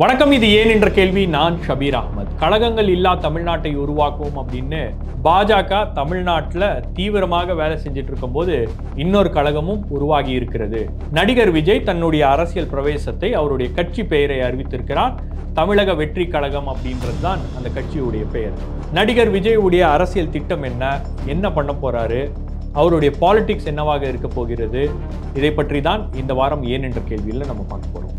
வணக்கம் இது ஏன் என்ற கேள்வி நான் ஷபீர் அகமது கழகங்கள் இல்லா தமிழ்நாட்டை உருவாக்குவோம் அப்படின்னு பாஜக தமிழ்நாட்டில் தீவிரமாக வேலை செஞ்சுட்டு போது இன்னொரு கழகமும் உருவாகி இருக்கிறது நடிகர் விஜய் தன்னுடைய அரசியல் பிரவேசத்தை அவருடைய கட்சி பெயரை அறிவித்திருக்கிறார் தமிழக வெற்றி கழகம் அப்படின்றது தான் அந்த கட்சியுடைய பெயர் நடிகர் விஜய் உடைய அரசியல் திட்டம் என்ன என்ன பண்ண போறாரு அவருடைய பாலிடிக்ஸ் என்னவாக இருக்க போகிறது இதை பற்றி தான் இந்த வாரம் ஏன் என்ற கேள்வியில் நம்ம பார்க்க போகிறோம்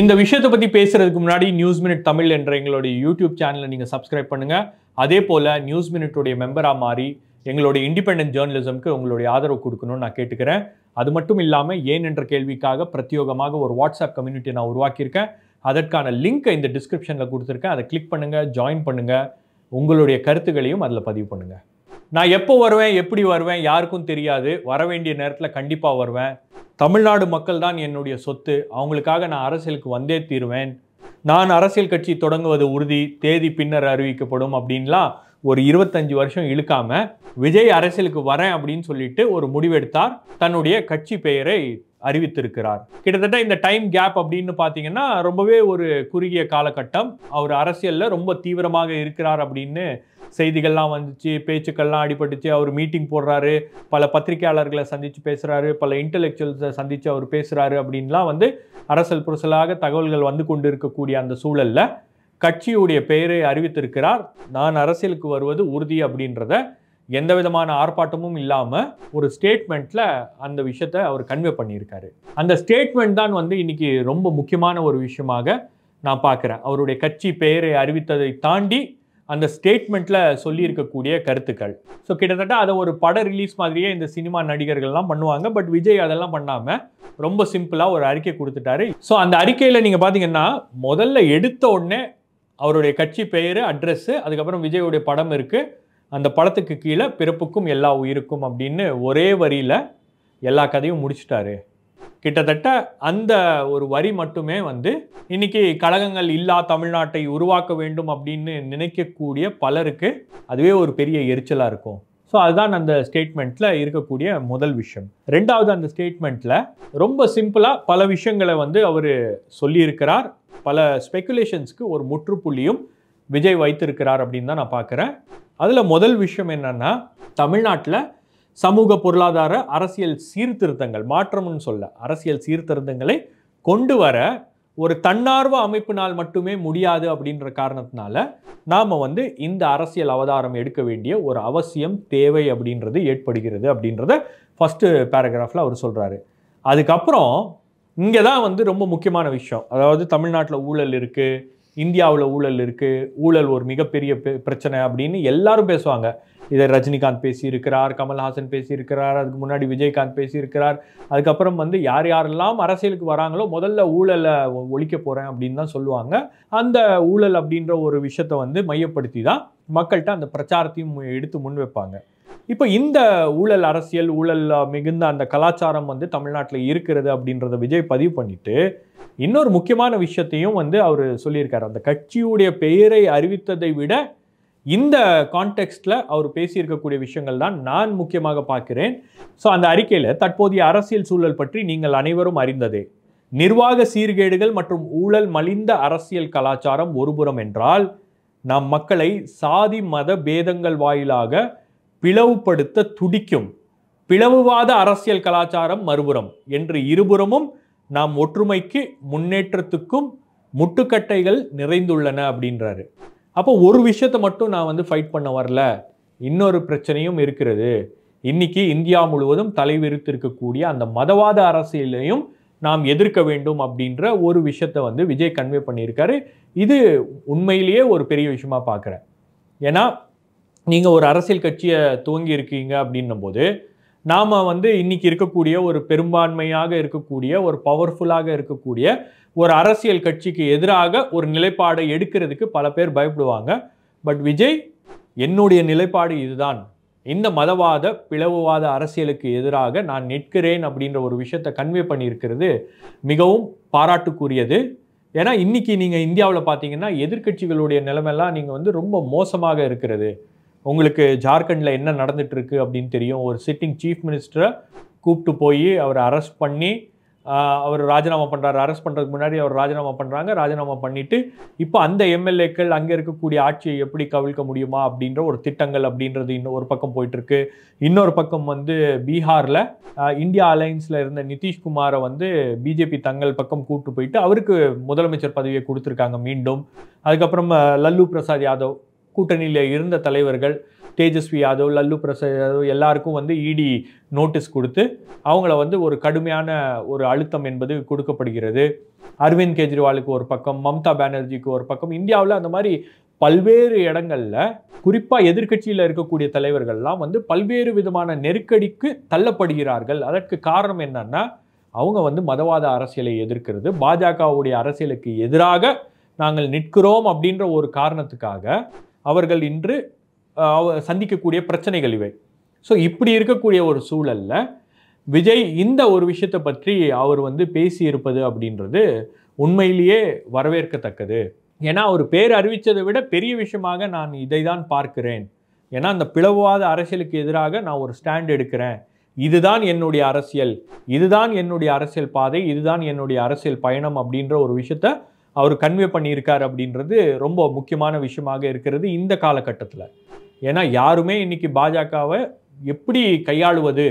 இந்த விஷயத்தை பற்றி பேசுகிறதுக்கு முன்னாடி நியூஸ் மினிட் தமிழ் என்ற எங்களுடைய யூடியூப் சேனலை நீங்கள் சப்ஸ்கிரைப் பண்ணுங்கள் அதே போல் நியூஸ் மினிட்டுடைய மெம்பராக மாறி எங்களுடைய இண்டிபெண்ட் ஜேர்னலிசம்க்கு உங்களுடைய ஆதரவு கொடுக்கணும்னு நான் கேட்டுக்கிறேன் அது மட்டும் இல்லாமல் ஏன் என்ற கேள்விக்காக பிரத்யோகமாக ஒரு வாட்ஸ்அப் கம்யூனிட்டியை நான் உருவாக்கியிருக்கேன் அதற்கான லிங்க்கை இந்த டிஸ்கிரிப்ஷனில் கொடுத்துருக்கேன் அதை கிளிக் பண்ணுங்கள் ஜாயின் பண்ணுங்கள் உங்களுடைய கருத்துக்களையும் அதில் பதிவு பண்ணுங்கள் நான் எப்போ வருவேன் எப்படி வருவேன் யாருக்கும் தெரியாது வர வேண்டிய நேரத்தில் கண்டிப்பாக வருவேன் தமிழ்நாடு மக்கள் தான் என்னுடைய சொத்து அவங்களுக்காக நான் அரசியலுக்கு வந்தே தீருவேன் நான் அரசியல் கட்சி தொடங்குவது உறுதி தேதி பின்னர் அறிவிக்கப்படும் அப்படின்லாம் ஒரு இருபத்தஞ்சு வருஷம் இழுக்காம விஜய் அரசியலுக்கு வரேன் அப்படின்னு சொல்லிட்டு ஒரு முடிவெடுத்தார் தன்னுடைய கட்சி பெயரை அறிவித்திருக்கிறார் கிட்டத்தட்ட இந்த டைம் கேப் அப்படின்னு பார்த்தீங்கன்னா ரொம்பவே ஒரு குறுகிய காலகட்டம் அவர் அரசியலில் ரொம்ப தீவிரமாக இருக்கிறார் அப்படின்னு செய்திகள்லாம் வந்துச்சு பேச்சுக்கள்லாம் அடிபட்டுச்சு அவர் மீட்டிங் போடுறாரு பல பத்திரிகையாளர்களை சந்தித்து பேசுகிறாரு பல இன்டலெக்சுவல்ஸை சந்தித்து அவர் பேசுகிறாரு அப்படின்லாம் வந்து அரசல் புரசலாக தகவல்கள் வந்து கொண்டு இருக்கக்கூடிய அந்த சூழலில் கட்சியுடைய பெயரை அறிவித்திருக்கிறார் நான் அரசியலுக்கு வருவது உறுதி அப்படின்றத எந்த விதமான ஆர்ப்பாட்டமும் இல்லாமல் ஒரு ஸ்டேட்மெண்ட்டில் அந்த விஷயத்தை அவர் கன்வே பண்ணியிருக்காரு அந்த ஸ்டேட்மெண்ட் தான் வந்து இன்றைக்கி ரொம்ப முக்கியமான ஒரு விஷயமாக நான் பார்க்குறேன் அவருடைய கட்சி பெயரை அறிவித்ததை தாண்டி அந்த ஸ்டேட்மெண்ட்டில் சொல்லியிருக்கக்கூடிய கருத்துக்கள் ஸோ கிட்டத்தட்ட அதை ஒரு பட ரிலீஸ் மாதிரியே இந்த சினிமா நடிகர்கள்லாம் பண்ணுவாங்க பட் விஜய் அதெல்லாம் பண்ணாமல் ரொம்ப சிம்பிளாக ஒரு அறிக்கை கொடுத்துட்டாரு ஸோ அந்த அறிக்கையில் நீங்கள் பார்த்தீங்கன்னா முதல்ல எடுத்த உடனே அவருடைய கட்சி பெயர் அட்ரஸ்ஸு அதுக்கப்புறம் விஜயோடைய படம் இருக்குது அந்த படத்துக்கு கீழே பிறப்புக்கும் எல்லா உயிருக்கும் அப்படின்னு ஒரே வரியில் எல்லா கதையும் முடிச்சிட்டாரு கிட்டத்தட்ட அந்த ஒரு வரி மட்டுமே வந்து இன்னைக்கு கழகங்கள் இல்லா தமிழ்நாட்டை உருவாக்க வேண்டும் அப்படின்னு நினைக்கக்கூடிய பலருக்கு அதுவே ஒரு பெரிய எரிச்சலாக இருக்கும் ஸோ அதுதான் அந்த ஸ்டேட்மெண்ட்டில் இருக்கக்கூடிய முதல் விஷயம் ரெண்டாவது அந்த ஸ்டேட்மெண்ட்டில் ரொம்ப சிம்பிளாக பல விஷயங்களை வந்து அவர் சொல்லியிருக்கிறார் பல ஸ்பெக்குலேஷன்ஸ்க்கு ஒரு முற்றுப்புள்ளியும் விஜய் வைத்திருக்கிறார் அப்படின்னு தான் நான் பார்க்குறேன் அதில் முதல் விஷயம் என்னென்னா தமிழ்நாட்டில் சமூக பொருளாதார அரசியல் சீர்திருத்தங்கள் மாற்றம்னு சொல்ல அரசியல் சீர்திருத்தங்களை கொண்டு வர ஒரு தன்னார்வ அமைப்பினால் மட்டுமே முடியாது அப்படின்ற காரணத்தினால நாம் வந்து இந்த அரசியல் அவதாரம் எடுக்க வேண்டிய ஒரு அவசியம் தேவை அப்படின்றது ஏற்படுகிறது அப்படின்றத ஃபஸ்ட்டு பேராகிராஃபில் அவர் சொல்கிறாரு அதுக்கப்புறம் இங்கே தான் வந்து ரொம்ப முக்கியமான விஷயம் அதாவது தமிழ்நாட்டில் ஊழல் இருக்குது இந்தியாவில் ஊழல் இருக்குது ஊழல் ஒரு மிகப்பெரிய பிரச்சனை அப்படின்னு எல்லாரும் பேசுவாங்க இதை ரஜினிகாந்த் பேசியிருக்கிறார் கமல்ஹாசன் பேசியிருக்கிறார் அதுக்கு முன்னாடி விஜயகாந்த் பேசியிருக்கிறார் அதுக்கப்புறம் வந்து யார் யாரெல்லாம் அரசியலுக்கு வராங்களோ முதல்ல ஊழலை ஒழிக்க போகிறேன் அப்படின்னு தான் சொல்லுவாங்க அந்த ஊழல் அப்படின்ற ஒரு விஷயத்தை வந்து மையப்படுத்தி தான் மக்கள்கிட்ட அந்த பிரச்சாரத்தையும் எடுத்து முன் வைப்பாங்க இப்போ இந்த ஊழல் அரசியல் ஊழல் மிகுந்த அந்த கலாச்சாரம் வந்து தமிழ்நாட்டில் இருக்கிறது அப்படின்றத விஜய் பதிவு பண்ணிட்டு இன்னொரு முக்கியமான விஷயத்தையும் வந்து அவர் சொல்லியிருக்கார் அந்த கட்சியுடைய பெயரை அறிவித்ததை விட இந்த கான்டெக்ஸ்டில் அவர் பேசியிருக்கக்கூடிய விஷயங்கள் தான் நான் முக்கியமாக பார்க்கிறேன் ஸோ அந்த அறிக்கையில் தற்போதைய அரசியல் சூழல் பற்றி நீங்கள் அனைவரும் அறிந்ததே நிர்வாக சீர்கேடுகள் மற்றும் ஊழல் மலிந்த அரசியல் கலாச்சாரம் ஒருபுறம் என்றால் நம் மக்களை சாதி மத பேதங்கள் வாயிலாக பிளவுபடுத்த துடிக்கும் பிளவுவாத அரசியல் கலாச்சாரம் மறுபுறம் என்று இருபுறமும் நாம் ஒற்றுமைக்கு முன்னேற்றத்துக்கும் முட்டுக்கட்டைகள் நிறைந்துள்ளன அப்படின்றாரு அப்போ ஒரு விஷயத்தை மட்டும் நான் வந்து ஃபைட் பண்ண வரல இன்னொரு பிரச்சனையும் இருக்கிறது இன்னைக்கு இந்தியா முழுவதும் தலைவிரித்திருக்கக்கூடிய அந்த மதவாத அரசியலையும் நாம் எதிர்க்க வேண்டும் அப்படின்ற ஒரு விஷயத்தை வந்து விஜய் கன்வே பண்ணியிருக்காரு இது உண்மையிலேயே ஒரு பெரிய விஷயமா பார்க்குறேன் ஏன்னா நீங்கள் ஒரு அரசியல் கட்சியை துவங்கி இருக்கீங்க அப்படின்னும் போது நாம் வந்து இன்றைக்கி இருக்கக்கூடிய ஒரு பெரும்பான்மையாக இருக்கக்கூடிய ஒரு பவர்ஃபுல்லாக இருக்கக்கூடிய ஒரு அரசியல் கட்சிக்கு எதிராக ஒரு நிலைப்பாடை எடுக்கிறதுக்கு பல பேர் பயப்படுவாங்க பட் விஜய் என்னுடைய நிலைப்பாடு இதுதான் இந்த மதவாத பிளவுவாத அரசியலுக்கு எதிராக நான் நிற்கிறேன் அப்படின்ற ஒரு விஷயத்தை கன்வே பண்ணியிருக்கிறது மிகவும் பாராட்டுக்குரியது ஏன்னா இன்றைக்கி நீங்கள் இந்தியாவில் பார்த்தீங்கன்னா எதிர்கட்சிகளுடைய நிலைமெல்லாம் நீங்கள் வந்து ரொம்ப மோசமாக இருக்கிறது உங்களுக்கு ஜார்க்கண்டில் என்ன இருக்கு அப்படின்னு தெரியும் ஒரு சிட்டிங் சீஃப் மினிஸ்டரை கூப்பிட்டு போய் அவர் அரெஸ்ட் பண்ணி அவர் ராஜினாமா பண்ணுறாரு அரெஸ்ட் பண்ணுறதுக்கு முன்னாடி அவர் ராஜினாமா பண்ணுறாங்க ராஜினாமா பண்ணிவிட்டு இப்போ அந்த எம்எல்ஏக்கள் அங்கே இருக்கக்கூடிய ஆட்சியை எப்படி கவிழ்க்க முடியுமா அப்படின்ற ஒரு திட்டங்கள் அப்படின்றது இன்னும் ஒரு பக்கம் போயிட்டுருக்கு இன்னொரு பக்கம் வந்து பீகாரில் இந்தியா அலையன்ஸில் இருந்த நிதிஷ்குமாரை வந்து பிஜேபி தங்கள் பக்கம் கூப்பிட்டு போயிட்டு அவருக்கு முதலமைச்சர் பதவியை கொடுத்துருக்காங்க மீண்டும் அதுக்கப்புறம் லல்லு பிரசாத் யாதவ் கூட்டணியில் இருந்த தலைவர்கள் தேஜஸ்வி யாதவ் லல்லு பிரசாத் யாதவ் எல்லாருக்கும் வந்து இடி e நோட்டீஸ் கொடுத்து அவங்கள வந்து ஒரு கடுமையான ஒரு அழுத்தம் என்பது கொடுக்கப்படுகிறது அரவிந்த் கெஜ்ரிவாலுக்கு ஒரு பக்கம் மம்தா பானர்ஜிக்கு ஒரு பக்கம் இந்தியாவில் அந்த மாதிரி பல்வேறு இடங்களில் குறிப்பாக எதிர்கட்சியில் இருக்கக்கூடிய தலைவர்கள்லாம் வந்து பல்வேறு விதமான நெருக்கடிக்கு தள்ளப்படுகிறார்கள் அதற்கு காரணம் என்னன்னா அவங்க வந்து மதவாத அரசியலை எதிர்க்கிறது பாஜகவுடைய அரசியலுக்கு எதிராக நாங்கள் நிற்கிறோம் அப்படின்ற ஒரு காரணத்துக்காக அவர்கள் இன்று சந்திக்கக்கூடிய பிரச்சனைகள் இவை ஸோ இப்படி இருக்கக்கூடிய ஒரு சூழலில் விஜய் இந்த ஒரு விஷயத்தை பற்றி அவர் வந்து பேசியிருப்பது அப்படின்றது உண்மையிலேயே வரவேற்கத்தக்கது ஏன்னா அவர் பேர் அறிவித்ததை விட பெரிய விஷயமாக நான் இதை தான் பார்க்கிறேன் ஏன்னா அந்த பிளவுவாத அரசியலுக்கு எதிராக நான் ஒரு ஸ்டாண்ட் எடுக்கிறேன் இதுதான் என்னுடைய அரசியல் இதுதான் என்னுடைய அரசியல் பாதை இதுதான் என்னுடைய அரசியல் பயணம் அப்படின்ற ஒரு விஷயத்த அவர் கன்வே பண்ணியிருக்கார் அப்படின்றது ரொம்ப முக்கியமான விஷயமாக இருக்கிறது இந்த காலகட்டத்தில் ஏன்னா யாருமே இன்றைக்கி பாஜகவை எப்படி கையாளுவது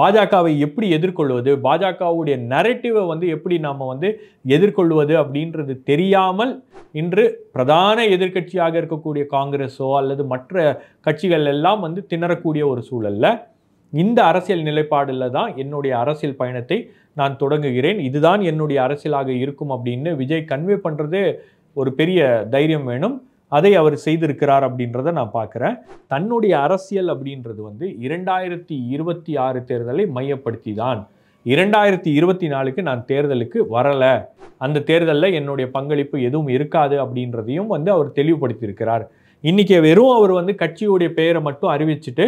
பாஜகவை எப்படி எதிர்கொள்வது பாஜகவுடைய நரேட்டிவை வந்து எப்படி நாம் வந்து எதிர்கொள்வது அப்படின்றது தெரியாமல் இன்று பிரதான எதிர்கட்சியாக இருக்கக்கூடிய காங்கிரஸோ அல்லது மற்ற கட்சிகள் எல்லாம் வந்து திணறக்கூடிய ஒரு சூழலில் இந்த அரசியல் நிலைப்பாடில் தான் என்னுடைய அரசியல் பயணத்தை நான் தொடங்குகிறேன் இதுதான் என்னுடைய அரசியலாக இருக்கும் அப்படின்னு விஜய் கன்வே பண்ணுறது ஒரு பெரிய தைரியம் வேணும் அதை அவர் செய்திருக்கிறார் அப்படின்றத நான் பார்க்குறேன் தன்னுடைய அரசியல் அப்படின்றது வந்து இரண்டாயிரத்தி இருபத்தி ஆறு தேர்தலை மையப்படுத்தி தான் இரண்டாயிரத்தி இருபத்தி நாலுக்கு நான் தேர்தலுக்கு வரலை அந்த தேர்தலில் என்னுடைய பங்களிப்பு எதுவும் இருக்காது அப்படின்றதையும் வந்து அவர் தெளிவுபடுத்தியிருக்கிறார் இன்றைக்கி வெறும் அவர் வந்து கட்சியுடைய பெயரை மட்டும் அறிவிச்சுட்டு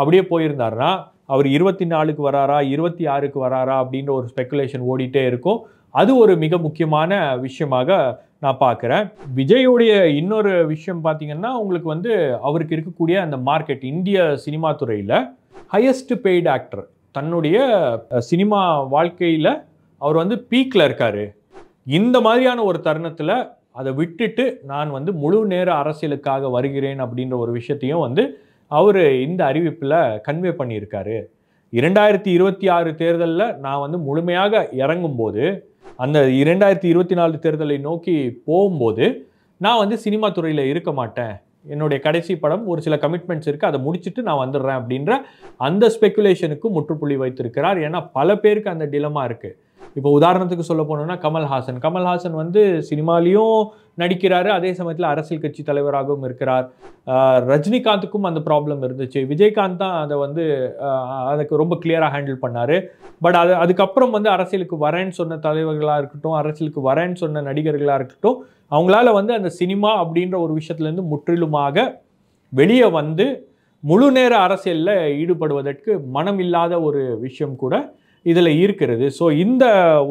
அப்படியே போயிருந்தார்னா அவர் இருபத்தி நாலுக்கு வராரா இருபத்தி ஆறுக்கு வராரா அப்படின்ற ஒரு ஸ்பெக்குலேஷன் ஓடிட்டே இருக்கும் அது ஒரு மிக முக்கியமான விஷயமாக நான் பார்க்குறேன் விஜயோடைய இன்னொரு விஷயம் பார்த்தீங்கன்னா உங்களுக்கு வந்து அவருக்கு இருக்கக்கூடிய அந்த மார்க்கெட் இந்திய சினிமா துறையில் ஹையஸ்ட் பெய்டு ஆக்டர் தன்னுடைய சினிமா வாழ்க்கையில் அவர் வந்து பீக்கில் இருக்கார் இந்த மாதிரியான ஒரு தருணத்தில் அதை விட்டுட்டு நான் வந்து முழு நேர அரசியலுக்காக வருகிறேன் அப்படின்ற ஒரு விஷயத்தையும் வந்து அவர் இந்த அறிவிப்பில் கன்வே பண்ணியிருக்காரு இரண்டாயிரத்தி இருபத்தி ஆறு தேர்தலில் நான் வந்து முழுமையாக இறங்கும்போது அந்த இரண்டாயிரத்தி இருபத்தி நாலு தேர்தலை நோக்கி போகும்போது நான் வந்து சினிமா துறையில் இருக்க மாட்டேன் என்னுடைய கடைசி படம் ஒரு சில கமிட்மெண்ட்ஸ் இருக்குது அதை முடிச்சுட்டு நான் வந்துடுறேன் அப்படின்ற அந்த ஸ்பெக்குலேஷனுக்கு முற்றுப்புள்ளி வைத்திருக்கிறார் ஏன்னா பல பேருக்கு அந்த டிலமாக இருக்குது இப்போ உதாரணத்துக்கு சொல்ல போனோம்னா கமல்ஹாசன் கமல்ஹாசன் வந்து சினிமாலேயும் நடிக்கிறாரு அதே சமயத்தில் அரசியல் கட்சி தலைவராகவும் இருக்கிறார் ரஜினிகாந்துக்கும் அந்த ப்ராப்ளம் இருந்துச்சு விஜயகாந்த் தான் அதை வந்து அதுக்கு ரொம்ப கிளியராக ஹேண்டில் பண்ணார் பட் அது அதுக்கப்புறம் வந்து அரசியலுக்கு வரேன்னு சொன்ன தலைவர்களாக இருக்கட்டும் அரசியலுக்கு வரேன்னு சொன்ன நடிகர்களாக இருக்கட்டும் அவங்களால வந்து அந்த சினிமா அப்படின்ற ஒரு விஷயத்துலேருந்து முற்றிலுமாக வெளியே வந்து முழு நேர அரசியலில் ஈடுபடுவதற்கு மனம் இல்லாத ஒரு விஷயம் கூட இதில் ஈர்க்கிறது ஸோ இந்த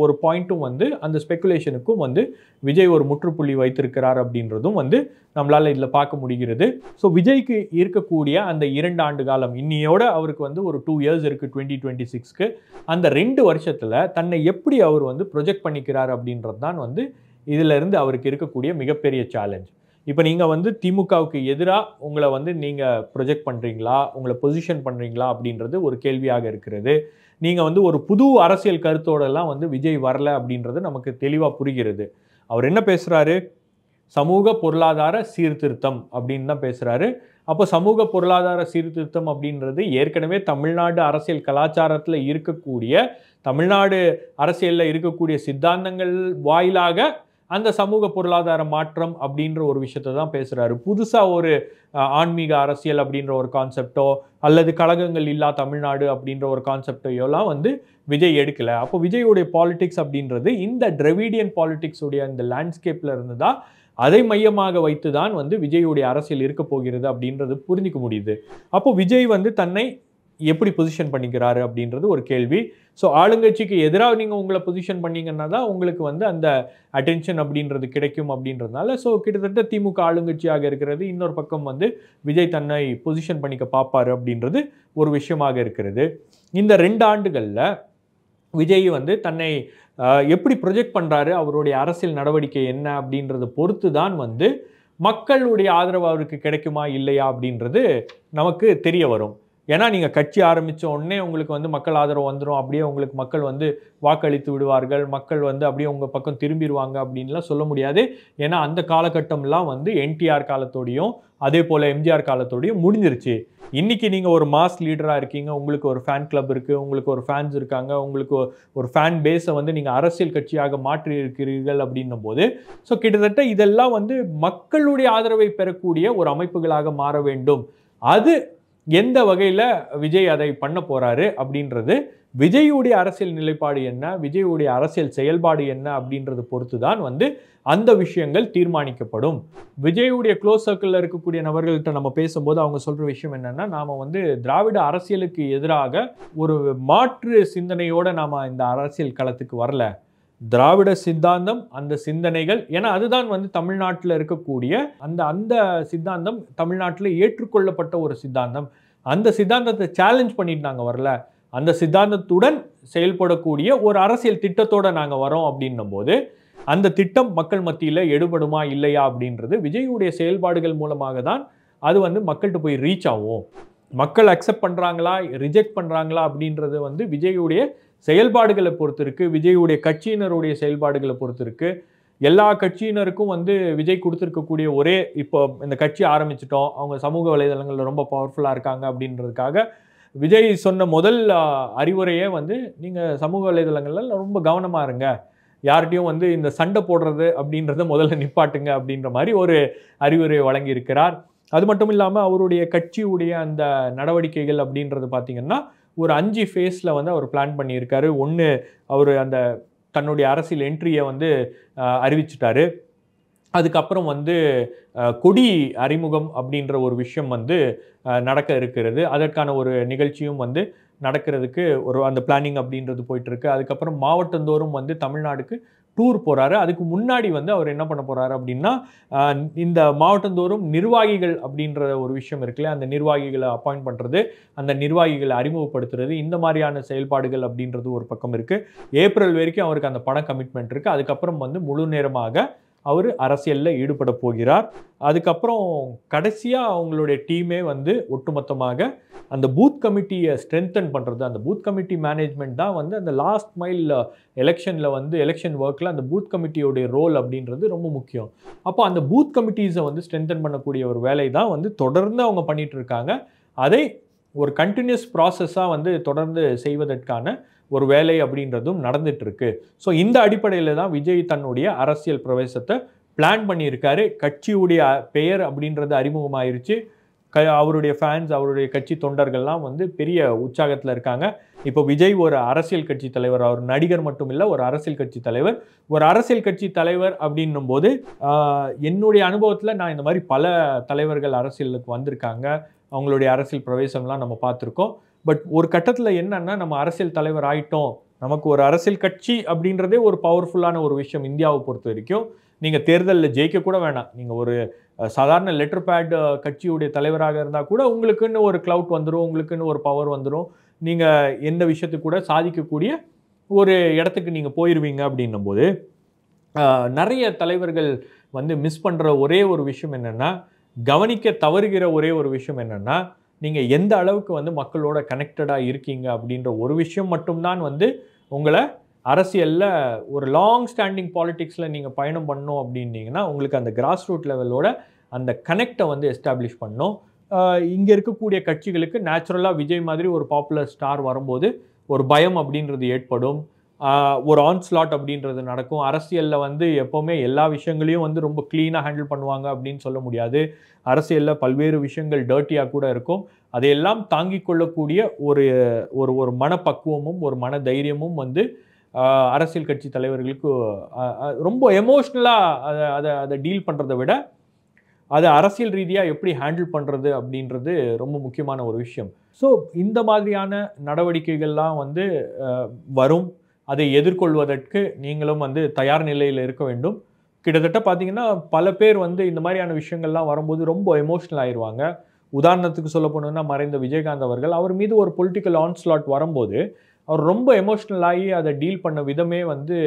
ஒரு பாயிண்ட்டும் வந்து அந்த ஸ்பெக்குலேஷனுக்கும் வந்து விஜய் ஒரு முற்றுப்புள்ளி வைத்திருக்கிறார் அப்படின்றதும் வந்து நம்மளால் இதில் பார்க்க முடிகிறது ஸோ விஜய்க்கு இருக்கக்கூடிய அந்த இரண்டு ஆண்டு காலம் இன்னியோட அவருக்கு வந்து ஒரு டூ இயர்ஸ் இருக்குது டுவெண்ட்டி டுவெண்ட்டி சிக்ஸ்க்கு அந்த ரெண்டு வருஷத்தில் தன்னை எப்படி அவர் வந்து ப்ரொஜெக்ட் பண்ணிக்கிறார் அப்படின்றது தான் வந்து இதிலிருந்து அவருக்கு இருக்கக்கூடிய மிகப்பெரிய சேலஞ்ச் இப்போ நீங்கள் வந்து திமுகவுக்கு எதிராக உங்களை வந்து நீங்கள் ப்ரொஜெக்ட் பண்ணுறீங்களா உங்களை பொசிஷன் பண்ணுறீங்களா அப்படின்றது ஒரு கேள்வியாக இருக்கிறது நீங்கள் வந்து ஒரு புது அரசியல் கருத்தோடலாம் வந்து விஜய் வரலை அப்படின்றது நமக்கு தெளிவாக புரிகிறது அவர் என்ன பேசுகிறாரு சமூக பொருளாதார சீர்திருத்தம் அப்படின்னு தான் பேசுகிறாரு அப்போ சமூக பொருளாதார சீர்திருத்தம் அப்படின்றது ஏற்கனவே தமிழ்நாடு அரசியல் கலாச்சாரத்தில் இருக்கக்கூடிய தமிழ்நாடு அரசியலில் இருக்கக்கூடிய சித்தாந்தங்கள் வாயிலாக அந்த சமூக பொருளாதார மாற்றம் அப்படின்ற ஒரு விஷயத்த தான் பேசுகிறாரு புதுசாக ஒரு ஆன்மீக அரசியல் அப்படின்ற ஒரு கான்செப்டோ அல்லது கழகங்கள் இல்லா தமிழ்நாடு அப்படின்ற ஒரு கான்செப்டையோலாம் வந்து விஜய் எடுக்கலை அப்போ விஜயுடைய பாலிடிக்ஸ் அப்படின்றது இந்த டிரவிடியன் பாலிடிக்ஸுடைய அந்த லேண்ட்ஸ்கேப்பில் இருந்து தான் அதை மையமாக வைத்து தான் வந்து விஜயுடைய அரசியல் இருக்க போகிறது அப்படின்றது புரிஞ்சிக்க முடியுது அப்போ விஜய் வந்து தன்னை எப்படி பொசிஷன் பண்ணிக்கிறாரு அப்படின்றது ஒரு கேள்வி ஸோ ஆளுங்கட்சிக்கு எதிராக நீங்கள் உங்களை பொசிஷன் பண்ணிங்கன்னா தான் உங்களுக்கு வந்து அந்த அட்டென்ஷன் அப்படின்றது கிடைக்கும் அப்படின்றதுனால ஸோ கிட்டத்தட்ட திமுக ஆளுங்கட்சியாக இருக்கிறது இன்னொரு பக்கம் வந்து விஜய் தன்னை பொசிஷன் பண்ணிக்க பார்ப்பார் அப்படின்றது ஒரு விஷயமாக இருக்கிறது இந்த ரெண்டு ஆண்டுகளில் விஜய் வந்து தன்னை எப்படி ப்ரொஜெக்ட் பண்ணுறாரு அவருடைய அரசியல் நடவடிக்கை என்ன அப்படின்றத பொறுத்து தான் வந்து மக்களுடைய ஆதரவு அவருக்கு கிடைக்குமா இல்லையா அப்படின்றது நமக்கு தெரிய வரும் ஏன்னா நீங்கள் கட்சி ஆரம்பித்த உடனே உங்களுக்கு வந்து மக்கள் ஆதரவு வந்துடும் அப்படியே உங்களுக்கு மக்கள் வந்து வாக்களித்து விடுவார்கள் மக்கள் வந்து அப்படியே உங்கள் பக்கம் திரும்பிடுவாங்க அப்படின்லாம் சொல்ல முடியாது ஏன்னா அந்த காலகட்டம்லாம் வந்து என்டிஆர் காலத்தோடையும் அதே போல் எம்ஜிஆர் காலத்தோடையும் முடிஞ்சிருச்சு இன்றைக்கி நீங்கள் ஒரு மாஸ் லீடராக இருக்கீங்க உங்களுக்கு ஒரு ஃபேன் கிளப் இருக்குது உங்களுக்கு ஒரு ஃபேன்ஸ் இருக்காங்க உங்களுக்கு ஒரு ஃபேன் பேஸை வந்து நீங்கள் அரசியல் கட்சியாக மாற்றி இருக்கிறீர்கள் அப்படின்னும் போது ஸோ கிட்டத்தட்ட இதெல்லாம் வந்து மக்களுடைய ஆதரவை பெறக்கூடிய ஒரு அமைப்புகளாக மாற வேண்டும் அது எந்த வகையில் விஜய் அதை பண்ண போகிறாரு அப்படின்றது விஜயுடைய அரசியல் நிலைப்பாடு என்ன விஜயுடைய அரசியல் செயல்பாடு என்ன அப்படின்றது பொறுத்து தான் வந்து அந்த விஷயங்கள் தீர்மானிக்கப்படும் விஜயுடைய க்ளோஸ் சர்க்கிளில் இருக்கக்கூடிய நபர்கள்ட்ட நம்ம பேசும்போது அவங்க சொல்கிற விஷயம் என்னென்னா நாம் வந்து திராவிட அரசியலுக்கு எதிராக ஒரு மாற்று சிந்தனையோடு நாம் இந்த அரசியல் களத்துக்கு வரல திராவிட சித்தாந்தம் அந்த சிந்தனைகள் ஏன்னா அதுதான் வந்து தமிழ்நாட்டில் இருக்கக்கூடிய அந்த அந்த சித்தாந்தம் தமிழ்நாட்டில் ஏற்றுக்கொள்ளப்பட்ட ஒரு சித்தாந்தம் அந்த சித்தாந்தத்தை சேலஞ்ச் பண்ணிட்டு நாங்கள் வரல அந்த சித்தாந்தத்துடன் செயல்படக்கூடிய ஒரு அரசியல் திட்டத்தோடு நாங்கள் வரோம் அப்படின்னும் போது அந்த திட்டம் மக்கள் மத்தியில் எடுபடுமா இல்லையா அப்படின்றது விஜயுடைய செயல்பாடுகள் மூலமாக தான் அது வந்து மக்கள்கிட்ட போய் ரீச் ஆகும் மக்கள் அக்செப்ட் பண்ணுறாங்களா ரிஜெக்ட் பண்ணுறாங்களா அப்படின்றது வந்து விஜயுடைய செயல்பாடுகளை பொறுத்திருக்கு விஜயுடைய கட்சியினருடைய செயல்பாடுகளை பொறுத்திருக்கு எல்லா கட்சியினருக்கும் வந்து விஜய் கொடுத்துருக்கக்கூடிய ஒரே இப்போ இந்த கட்சி ஆரம்பிச்சிட்டோம் அவங்க சமூக வலைதளங்களில் ரொம்ப பவர்ஃபுல்லாக இருக்காங்க அப்படின்றதுக்காக விஜய் சொன்ன முதல் அறிவுரையே வந்து நீங்கள் சமூக வலைதளங்களில் ரொம்ப கவனமாக இருங்க யார்கிட்டையும் வந்து இந்த சண்டை போடுறது அப்படின்றத முதல்ல நிப்பாட்டுங்க அப்படின்ற மாதிரி ஒரு அறிவுரை வழங்கியிருக்கிறார் அது மட்டும் இல்லாமல் அவருடைய கட்சியுடைய அந்த நடவடிக்கைகள் அப்படின்றது பார்த்திங்கன்னா ஒரு அஞ்சு ஃபேஸில் வந்து அவர் பிளான் பண்ணியிருக்காரு ஒன்று அவர் அந்த தன்னுடைய அரசியல் என்ட்ரியை வந்து அறிவிச்சிட்டாரு அதுக்கப்புறம் வந்து கொடி அறிமுகம் அப்படின்ற ஒரு விஷயம் வந்து நடக்க இருக்கிறது அதற்கான ஒரு நிகழ்ச்சியும் வந்து நடக்கிறதுக்கு ஒரு அந்த பிளானிங் அப்படின்றது போயிட்டுருக்கு அதுக்கப்புறம் மாவட்டந்தோறும் வந்து தமிழ்நாடுக்கு டூர் போகிறாரு அதுக்கு முன்னாடி வந்து அவர் என்ன பண்ண போகிறாரு அப்படின்னா இந்த மாவட்டந்தோறும் நிர்வாகிகள் அப்படின்ற ஒரு விஷயம் இருக்குல்ல அந்த நிர்வாகிகளை அப்பாயிண்ட் பண்ணுறது அந்த நிர்வாகிகளை அறிமுகப்படுத்துறது இந்த மாதிரியான செயல்பாடுகள் அப்படின்றது ஒரு பக்கம் இருக்குது ஏப்ரல் வரைக்கும் அவருக்கு அந்த பண கமிட்மெண்ட் இருக்குது அதுக்கப்புறம் வந்து முழு நேரமாக அவர் அரசியலில் ஈடுபட போகிறார் அதுக்கப்புறம் கடைசியாக அவங்களுடைய டீமே வந்து ஒட்டுமொத்தமாக அந்த பூத் கமிட்டியை ஸ்ட்ரென்தன் பண்ணுறது அந்த பூத் கமிட்டி மேனேஜ்மெண்ட் தான் வந்து அந்த லாஸ்ட் மைல் எலெக்ஷனில் வந்து எலெக்ஷன் ஒர்க்கில் அந்த பூத் கமிட்டியோடைய ரோல் அப்படின்றது ரொம்ப முக்கியம் அப்போ அந்த பூத் கமிட்டிஸை வந்து ஸ்ட்ரென்தன் பண்ணக்கூடிய ஒரு வேலை தான் வந்து தொடர்ந்து அவங்க பண்ணிகிட்டு இருக்காங்க அதை ஒரு கண்டினியூஸ் ப்ராசஸாக வந்து தொடர்ந்து செய்வதற்கான ஒரு வேலை அப்படின்றதும் நடந்துட்டுருக்கு ஸோ இந்த அடிப்படையில் தான் விஜய் தன்னுடைய அரசியல் பிரவேசத்தை பிளான் பண்ணியிருக்காரு கட்சியுடைய பெயர் அப்படின்றது அறிமுகமாயிருச்சு க அவருடைய ஃபேன்ஸ் அவருடைய கட்சி தொண்டர்கள்லாம் வந்து பெரிய உற்சாகத்தில் இருக்காங்க இப்போ விஜய் ஒரு அரசியல் கட்சி தலைவர் அவர் நடிகர் மட்டும் இல்லை ஒரு அரசியல் கட்சி தலைவர் ஒரு அரசியல் கட்சி தலைவர் அப்படின்னும் போது என்னுடைய அனுபவத்தில் நான் இந்த மாதிரி பல தலைவர்கள் அரசியலுக்கு வந்திருக்காங்க அவங்களுடைய அரசியல் பிரவேசம்லாம் நம்ம பார்த்துருக்கோம் பட் ஒரு கட்டத்தில் என்னன்னா நம்ம அரசியல் தலைவர் ஆயிட்டோம் நமக்கு ஒரு அரசியல் கட்சி அப்படின்றதே ஒரு பவர்ஃபுல்லான ஒரு விஷயம் இந்தியாவை பொறுத்த வரைக்கும் நீங்கள் தேர்தலில் ஜெயிக்க கூட வேணாம் நீங்கள் ஒரு சாதாரண லெட்டர் பேட் கட்சியுடைய தலைவராக இருந்தால் கூட உங்களுக்குன்னு ஒரு க்ளவுட் வந்துடும் உங்களுக்குன்னு ஒரு பவர் வந்துடும் நீங்கள் எந்த விஷயத்துக்கு கூட சாதிக்கக்கூடிய ஒரு இடத்துக்கு நீங்கள் போயிடுவீங்க அப்படின்னும்போது நிறைய தலைவர்கள் வந்து மிஸ் பண்ணுற ஒரே ஒரு விஷயம் என்னென்னா கவனிக்க தவறுகிற ஒரே ஒரு விஷயம் என்னென்னா நீங்கள் எந்த அளவுக்கு வந்து மக்களோட கனெக்டடாக இருக்கீங்க அப்படின்ற ஒரு விஷயம் மட்டும்தான் வந்து உங்களை அரசியலில் ஒரு லாங் ஸ்டாண்டிங் பாலிட்டிக்ஸில் நீங்கள் பயணம் பண்ணோம் அப்படின்னீங்கன்னா உங்களுக்கு அந்த கிராஸ் ரூட் லெவலோட அந்த கனெக்டை வந்து எஸ்டாப்ளிஷ் பண்ணும் இங்கே இருக்கக்கூடிய கட்சிகளுக்கு நேச்சுரலாக விஜய் மாதிரி ஒரு பாப்புலர் ஸ்டார் வரும்போது ஒரு பயம் அப்படின்றது ஏற்படும் ஒரு ஆன்ஸ்லாட் அப்படின்றது நடக்கும் அரசியலில் வந்து எப்போவுமே எல்லா விஷயங்களையும் வந்து ரொம்ப க்ளீனாக ஹேண்டில் பண்ணுவாங்க அப்படின்னு சொல்ல முடியாது அரசியலில் பல்வேறு விஷயங்கள் டர்ட்டியாக கூட இருக்கும் அதையெல்லாம் தாங்கி கொள்ளக்கூடிய ஒரு ஒரு ஒரு மனப்பக்குவமும் ஒரு மன தைரியமும் வந்து அரசியல் கட்சி தலைவர்களுக்கு ரொம்ப எமோஷ்னலாக அதை அதை அதை டீல் பண்ணுறதை விட அதை அரசியல் ரீதியாக எப்படி ஹேண்டில் பண்ணுறது அப்படின்றது ரொம்ப முக்கியமான ஒரு விஷயம் ஸோ இந்த மாதிரியான நடவடிக்கைகள்லாம் வந்து வரும் அதை எதிர்கொள்வதற்கு நீங்களும் வந்து தயார் நிலையில் இருக்க வேண்டும் கிட்டத்தட்ட பார்த்தீங்கன்னா பல பேர் வந்து இந்த மாதிரியான விஷயங்கள்லாம் வரும்போது ரொம்ப எமோஷ்னல் ஆயிடுவாங்க உதாரணத்துக்கு சொல்ல போனோம்னா மறைந்த விஜயகாந்த் அவர்கள் அவர் மீது ஒரு பொலிட்டிக்கல் ஆன்ஸ்லாட் வரும்போது அவர் ரொம்ப எமோஷ்னல் ஆகி அதை டீல் பண்ண விதமே வந்து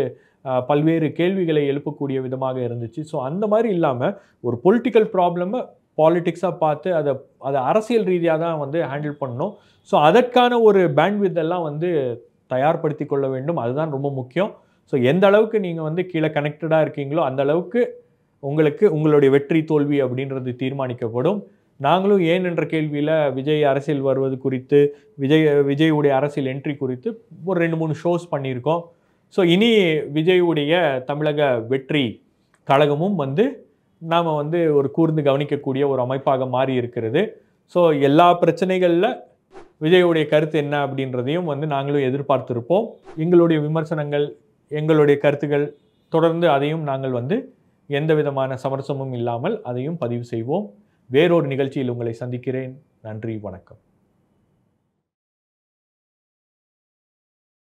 பல்வேறு கேள்விகளை எழுப்பக்கூடிய விதமாக இருந்துச்சு ஸோ அந்த மாதிரி இல்லாமல் ஒரு பொலிட்டிக்கல் ப்ராப்ளமை பாலிட்டிக்ஸாக பார்த்து அதை அதை அரசியல் ரீதியாக தான் வந்து ஹேண்டில் பண்ணணும் ஸோ அதற்கான ஒரு பேண்ட்வித் எல்லாம் வந்து தயார்படுத்தி கொள்ள வேண்டும் அதுதான் ரொம்ப முக்கியம் ஸோ எந்த அளவுக்கு நீங்கள் வந்து கீழே கனெக்டடாக இருக்கீங்களோ அந்த அளவுக்கு உங்களுக்கு உங்களுடைய வெற்றி தோல்வி அப்படின்றது தீர்மானிக்கப்படும் நாங்களும் ஏன் என்ற கேள்வியில் விஜய் அரசியல் வருவது குறித்து விஜய் விஜயுடைய அரசியல் என்ட்ரி குறித்து ஒரு ரெண்டு மூணு ஷோஸ் பண்ணியிருக்கோம் ஸோ இனி விஜயுடைய தமிழக வெற்றி கழகமும் வந்து நாம் வந்து ஒரு கூர்ந்து கவனிக்கக்கூடிய ஒரு அமைப்பாக மாறி இருக்கிறது ஸோ எல்லா பிரச்சனைகளில் விஜயுடைய கருத்து என்ன அப்படின்றதையும் வந்து நாங்களும் எதிர்பார்த்துருப்போம் எங்களுடைய விமர்சனங்கள் எங்களுடைய கருத்துக்கள் தொடர்ந்து அதையும் நாங்கள் வந்து எந்த விதமான சமரசமும் இல்லாமல் அதையும் பதிவு செய்வோம் வேறொரு நிகழ்ச்சியில் உங்களை சந்திக்கிறேன் நன்றி வணக்கம்